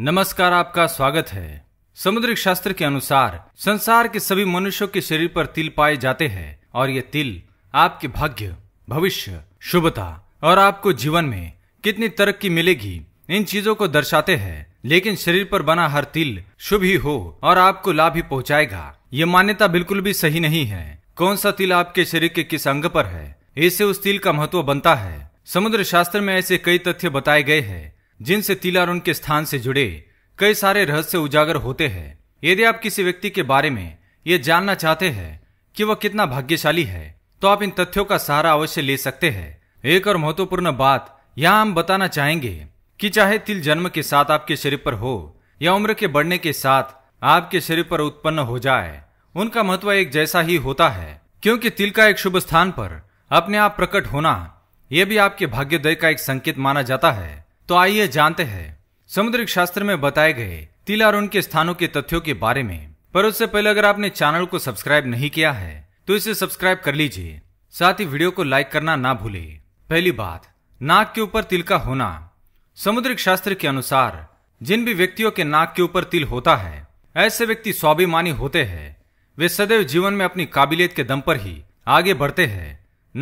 नमस्कार आपका स्वागत है समुद्रिक शास्त्र के अनुसार संसार के सभी मनुष्यों के शरीर पर तिल पाए जाते हैं और ये तिल आपके भाग्य भविष्य शुभता और आपको जीवन में कितनी तरक्की मिलेगी इन चीजों को दर्शाते हैं लेकिन शरीर पर बना हर तिल शुभ ही हो और आपको लाभ ही पहुंचाएगा ये मान्यता बिल्कुल भी सही नहीं है कौन सा तिल आपके शरीर के किस अंग पर है इससे उस तिल का महत्व बनता है समुद्र शास्त्र में ऐसे कई तथ्य बताए गए हैं जिनसे तिल और उनके स्थान से जुड़े कई सारे रहस्य उजागर होते हैं यदि आप किसी व्यक्ति के बारे में ये जानना चाहते हैं कि वह कितना भाग्यशाली है तो आप इन तथ्यों का सहारा अवश्य ले सकते हैं एक और महत्वपूर्ण बात यहाँ हम बताना चाहेंगे कि चाहे तिल जन्म के साथ आपके शरीर पर हो या उम्र के बढ़ने के साथ आपके शरीर पर उत्पन्न हो जाए उनका महत्व एक जैसा ही होता है क्योंकि तिल का एक शुभ स्थान पर अपने आप प्रकट होना यह भी आपके भाग्योदय का एक संकेत माना जाता है तो आइए जानते हैं समुद्रिक शास्त्र में बताए गए तिल और उनके स्थानों के तथ्यों के बारे में पर उससे पहले अगर आपने चैनल को सब्सक्राइब नहीं किया है तो इसे सब्सक्राइब कर लीजिए साथ ही वीडियो को लाइक करना ना भूले पहली बात नाक के ऊपर तिल का होना समुद्रिक शास्त्र के अनुसार जिन भी व्यक्तियों के नाक के ऊपर तिल होता है ऐसे व्यक्ति स्वाभिमानी होते हैं वे सदैव जीवन में अपनी काबिलियत के दम पर ही आगे बढ़ते हैं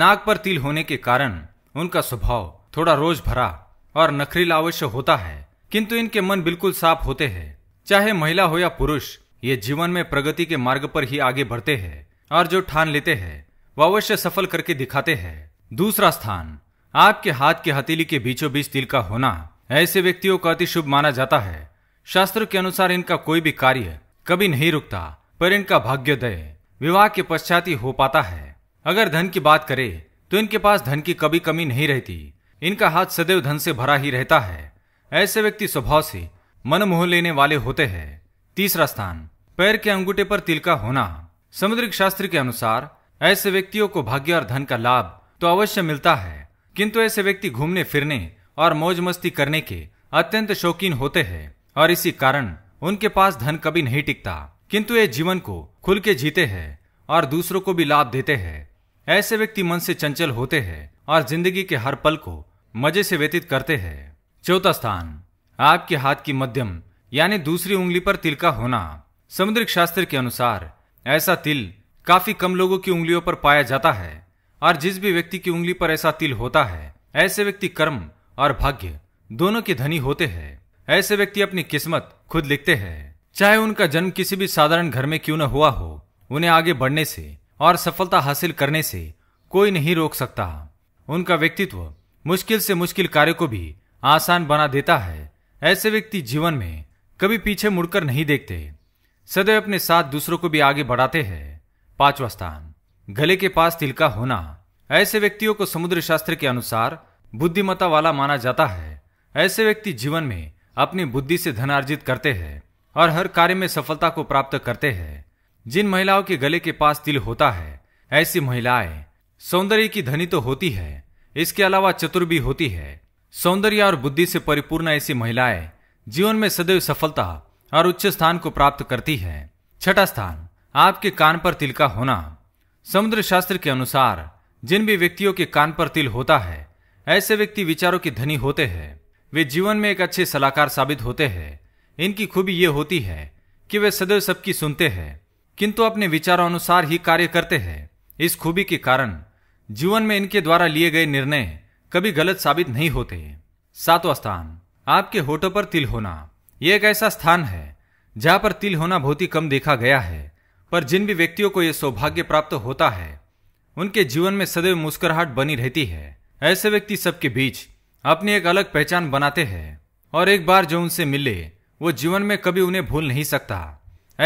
नाक पर तिल होने के कारण उनका स्वभाव थोड़ा रोज भरा और नखरीला अवश्य होता है किंतु इनके मन बिल्कुल साफ होते हैं चाहे महिला हो या पुरुष ये जीवन में प्रगति के मार्ग पर ही आगे बढ़ते हैं और जो ठान लेते हैं वह अवश्य सफल करके दिखाते हैं दूसरा स्थान आपके हाथ की हथेली के बीचों बीच तिल का होना ऐसे व्यक्तियों का अति शुभ माना जाता है शास्त्र के अनुसार इनका कोई भी कार्य कभी नहीं रुकता पर इनका भाग्योदय विवाह के पश्चात ही हो पाता है अगर धन की बात करें तो इनके पास धन की कभी कमी नहीं रहती इनका हाथ सदैव धन से भरा ही रहता है ऐसे व्यक्ति स्वभाव से मन मोह लेने वाले होते हैं तीसरा स्थान पैर के अंगूठे पर तिल का होना समुद्रिक शास्त्र के अनुसार ऐसे व्यक्तियों को भाग्य और धन का लाभ तो अवश्य मिलता है किंतु ऐसे व्यक्ति घूमने फिरने और मौज मस्ती करने के अत्यंत शौकीन होते हैं और इसी कारण उनके पास धन कभी नहीं टिकता किंतु ये जीवन को खुल के जीते हैं और दूसरों को भी लाभ देते हैं ऐसे व्यक्ति मन से चंचल होते हैं और जिंदगी के हर पल को मजे से व्यतीत करते हैं चौथा स्थान आपके हाथ की मध्यम यानी दूसरी उंगली पर तिल का होना समुद्रिक शास्त्र के अनुसार ऐसा तिल काफी कम लोगों की उंगलियों पर पाया जाता है और जिस भी व्यक्ति की उंगली पर ऐसा तिल होता है ऐसे व्यक्ति कर्म और भाग्य दोनों के धनी होते हैं ऐसे व्यक्ति अपनी किस्मत खुद लिखते हैं चाहे उनका जन्म किसी भी साधारण घर में क्यों न हुआ हो उन्हें आगे बढ़ने से और सफलता हासिल करने से कोई नहीं रोक सकता उनका व्यक्तित्व मुश्किल से मुश्किल कार्य को भी आसान बना देता है ऐसे व्यक्ति जीवन में कभी पीछे मुड़कर नहीं देखते सदैव अपने साथ दूसरों को भी आगे बढ़ाते हैं पांचवा स्थान गले के पास तिल का होना ऐसे व्यक्तियों को समुद्र शास्त्र के अनुसार बुद्धिमता वाला माना जाता है ऐसे व्यक्ति जीवन में अपनी बुद्धि से धन अर्जित करते हैं और हर कार्य में सफलता को प्राप्त करते हैं जिन महिलाओं के गले के पास तिल होता है ऐसी महिलाएं सौंदर्य की धनी तो होती है इसके अलावा चतुर भी होती है सौंदर्य और बुद्धि से परिपूर्ण ऐसी महिलाएं जीवन में सदैव सफलता और उच्च स्थान को प्राप्त करती है छठा स्थान आपके कान पर तिल का होना समुद्र शास्त्र के अनुसार जिन भी व्यक्तियों के कान पर तिल होता है ऐसे व्यक्ति विचारों के धनी होते हैं वे जीवन में एक अच्छे सलाहकार साबित होते हैं इनकी खूबी ये होती है कि वे सदैव सबकी सुनते हैं किंतु अपने विचारों अनुसार ही कार्य करते हैं इस खूबी के कारण जीवन में इनके द्वारा लिए गए निर्णय कभी गलत साबित नहीं होते सातवां स्थान आपके होठों पर तिल होना यह एक ऐसा स्थान है जहां पर तिल होना बहुत ही कम देखा गया है पर जिन भी व्यक्तियों को यह सौभाग्य प्राप्त होता है उनके जीवन में सदैव मुस्कुराहट बनी रहती है ऐसे व्यक्ति सबके बीच अपनी एक अलग पहचान बनाते हैं और एक बार जो उनसे मिले वो जीवन में कभी उन्हें भूल नहीं सकता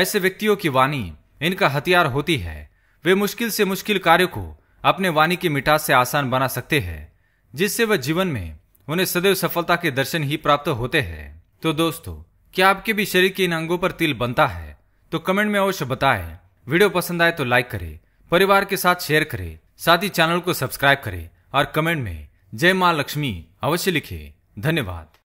ऐसे व्यक्तियों की वाणी इनका हथियार होती है वे मुश्किल से मुश्किल कार्य को अपने वाणी की मिठास से आसान बना सकते हैं जिससे वह जीवन में उन्हें सदैव सफलता के दर्शन ही प्राप्त होते हैं तो दोस्तों क्या आपके भी शरीर के इन अंगों पर तिल बनता है तो कमेंट में अवश्य बताएं वीडियो पसंद आए तो लाइक करें परिवार के साथ शेयर करें साथ ही चैनल को सब्सक्राइब करें और कमेंट में जय माँ लक्ष्मी अवश्य लिखे धन्यवाद